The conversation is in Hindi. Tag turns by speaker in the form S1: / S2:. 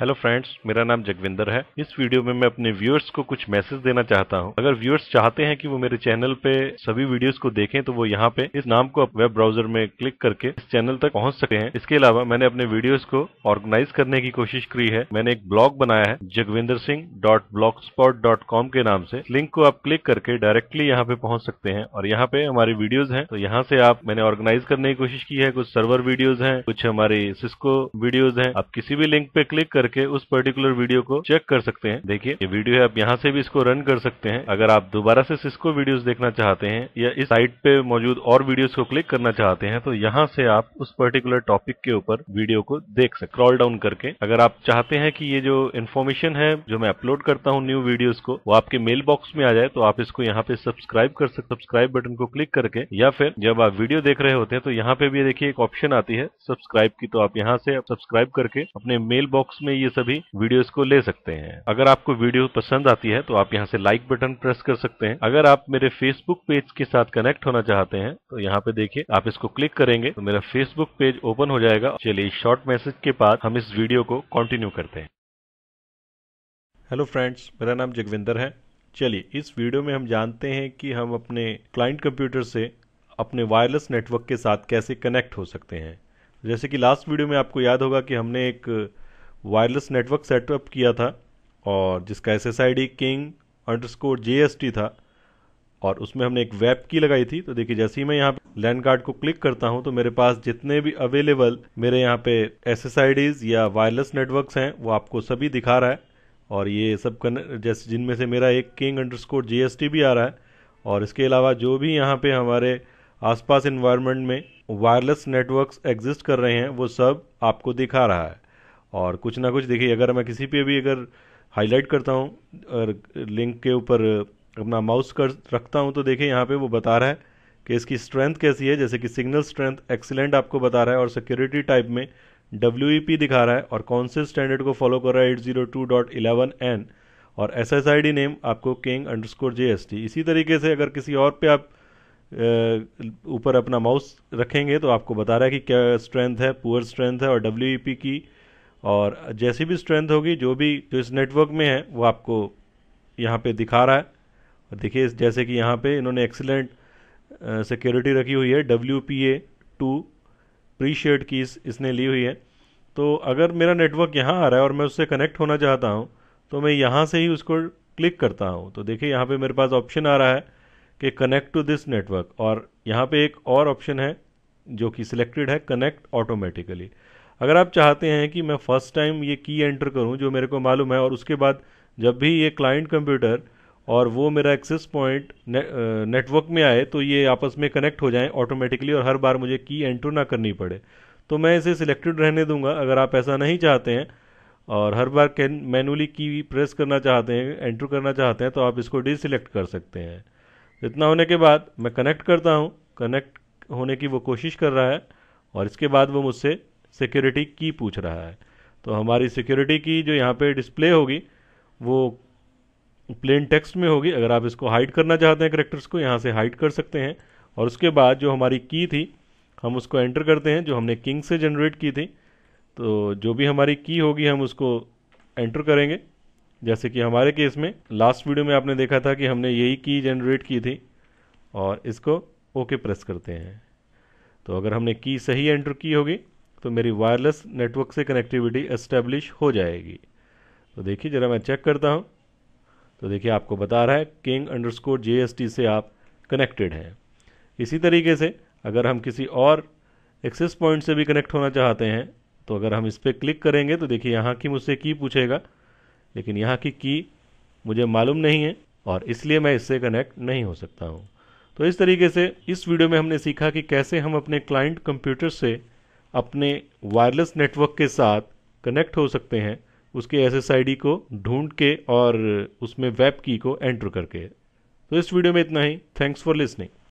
S1: हेलो फ्रेंड्स मेरा नाम जगविंदर है इस वीडियो में मैं अपने व्यूअर्स को कुछ मैसेज देना चाहता हूं अगर व्यूअर्स चाहते हैं कि वो मेरे चैनल पे सभी वीडियोस को देखें तो वो यहाँ पे इस नाम को वेब ब्राउजर में क्लिक करके इस चैनल तक पहुंच सकते हैं इसके अलावा मैंने अपने वीडियोस को ऑर्गेनाइज करने की कोशिश की है मैंने एक ब्लॉग बनाया है Jagvinder Singh dot blogspot dot com के नाम से लिंक को आप क्लिक करके डायरेक्टली यहाँ पे पहुंच सकते हैं और यहाँ पे हमारे वीडियोज है तो यहाँ से आप मैंने ऑर्गेनाइज करने की कोशिश की है कुछ सर्वर वीडियोज है कुछ हमारे सिस्को वीडियोज है आप किसी भी लिंक पे क्लिक कर करके उस पर्टिकुलर वीडियो को चेक कर सकते हैं देखिए ये वीडियो है आप यहाँ से भी इसको रन कर सकते हैं अगर आप दोबारा से सिस्को वीडियोस देखना चाहते हैं या इस साइट पे मौजूद और वीडियोस को क्लिक करना चाहते हैं तो यहाँ से आप उस पर्टिकुलर टॉपिक के ऊपर वीडियो को देख सकते क्रॉल डाउन करके अगर आप चाहते हैं की ये जो इन्फॉर्मेशन है जो मैं अपलोड करता हूँ न्यू वीडियोज को वो आपके मेल बॉक्स में आ जाए तो आप इसको यहाँ पे सब्सक्राइब कर सकते सब्सक्राइब बटन को क्लिक करके या फिर जब आप वीडियो देख रहे होते हैं तो यहाँ पे भी देखिए एक ऑप्शन आती है सब्सक्राइब की तो आप यहाँ से सब्सक्राइब करके अपने मेल बॉक्स में ये सभी वीडियोस को ले सकते हैं अगर आपको वीडियो पसंद आती है तो आप यहाँ से लाइक बटन प्रेस कर सकते हैं अगर आप मेरे फेसबुक पेज के साथ कनेक्ट होना चाहते हैं तो यहाँ पे देखिए आप इसको क्लिक करेंगे तो मेरा फेसबुक पेज ओपन हो जाएगा चलिए शॉर्ट मैसेज के बाद हम इस वीडियो को कंटिन्यू करते हैं हेलो फ्रेंड्स मेरा नाम जगविंदर है चलिए इस वीडियो में हम जानते हैं कि हम अपने क्लाइंट कंप्यूटर से अपने वायरलेस नेटवर्क के साथ कैसे कनेक्ट हो सकते हैं जैसे कि लास्ट वीडियो में आपको याद होगा कि हमने एक वायरलेस नेटवर्क सेटअप किया था और जिसका S S I D king underscore J S T था और उसमें हमने एक वेब की लगाई थी तो देखिए जैसे ही मैं यहाँ लैंड कार्ड को क्लिक करता हूँ तो मेरे पास जितने भी अवेलेबल मेरे यहाँ पे एस एस आई डीज या वायरलेस नेटवर्क्स हैं वो आपको सभी दिखा रहा है और ये सब जैसे जिनमें से मेरा एक king underscore G S T भी आ रहा है और इसके अलावा जो भी यहाँ पे हमारे आसपास इन्वायरमेंट में वायरलेस नेटवर्क्स एग्जिस्ट कर रहे हैं वो सब आपको दिखा रहा है और कुछ ना कुछ देखिए अगर मैं किसी पे भी अगर हाईलाइट करता हूँ और लिंक के ऊपर अपना माउस कर रखता हूँ तो देखिए यहाँ पे वो बता रहा है कि इसकी स्ट्रेंथ कैसी है जैसे कि सिग्नल स्ट्रेंथ एक्सीलेंट आपको बता रहा है और सिक्योरिटी टाइप में डब्ल्यू e दिखा रहा है और कौन से स्टैंडर्ड को फॉलो कर रहा है eight zero two dot eleven N और S S I D name आपको king underscore J S T इसी तरीके से अगर किसी और पे आप ऊपर अपना माउस रखेंगे तो आपको बता रहा है कि क्या स्ट्रेंथ है पुअर स्ट्रेंथ है और डब्ल्यू ई पी की और जैसी भी स्ट्रेंथ होगी जो भी जो इस नेटवर्क में है वो आपको यहाँ पे दिखा रहा है और देखिए जैसे कि यहाँ पे इन्होंने एक्सीलेंट सिक्योरिटी रखी हुई है W P A two pre shared keys इसने ली हुई है तो अगर मेरा नेटवर्क यहाँ आ रहा है और मैं उससे कनेक्ट होना चाहता हूँ तो मैं यहाँ से ही उसको क्लिक करता हूँ तो देखिए यहाँ पे मेरे पास ऑप्शन आ रहा है कि कनेक्ट टू दिस नेटवर्क और यहाँ पे एक और ऑप्शन है जो कि सिलेक्टेड है कनेक्ट ऑटोमेटिकली अगर आप चाहते हैं कि मैं फ़र्स्ट टाइम ये की एंटर करूं जो मेरे को मालूम है और उसके बाद जब भी ये क्लाइंट कंप्यूटर और वो मेरा एक्सेस पॉइंट नेटवर्क में आए तो ये आपस में कनेक्ट हो जाएं ऑटोमेटिकली और हर बार मुझे की एंटर ना करनी पड़े तो मैं इसे सिलेक्टेड रहने दूंगा अगर आप ऐसा नहीं चाहते हैं और हर बार कैन मैनुअली की प्रेस करना चाहते हैं एंटर करना चाहते हैं तो आप इसको डिसलेक्ट कर सकते हैं इतना होने के बाद मैं कनेक्ट करता हूँ कनेक्ट होने की वो कोशिश कर रहा है और इसके बाद वो मुझसे सिक्योरिटी की पूछ रहा है तो हमारी सिक्योरिटी की जो यहाँ पे डिस्प्ले होगी वो प्लेन टेक्स्ट में होगी अगर आप इसको हाइड करना चाहते हैं करेक्टर्स को यहाँ से हाइड कर सकते हैं और उसके बाद जो हमारी की थी हम उसको एंटर करते हैं जो हमने किंग से जनरेट की थी तो जो भी हमारी की होगी हम उसको एंटर करेंगे जैसे कि हमारे केस में लास्ट वीडियो में आपने देखा था कि हमने यही की जनरेट की थी और इसको ओके प्रेस करते हैं तो अगर हमने की सही एंटर की होगी तो मेरी वायरलेस नेटवर्क से कनेक्टिविटी एस्टेब्लिश हो जाएगी तो देखिए ज़रा मैं चेक करता हूँ तो देखिए आपको बता रहा है किंग अंडरस्कोर जे से आप कनेक्टेड हैं इसी तरीके से अगर हम किसी और एक्सेस पॉइंट से भी कनेक्ट होना चाहते हैं तो अगर हम इस पर क्लिक करेंगे तो देखिए यहाँ की मुझसे की पूछेगा लेकिन यहाँ की की मुझे मालूम नहीं है और इसलिए मैं इससे कनेक्ट नहीं हो सकता हूँ तो इस तरीके से इस वीडियो में हमने सीखा कि कैसे हम अपने क्लाइंट कंप्यूटर से अपने वायरलेस नेटवर्क के साथ कनेक्ट हो सकते हैं उसके एस को ढूंढ के और उसमें वेब की को एंटर करके तो इस वीडियो में इतना ही थैंक्स फॉर लिसनिंग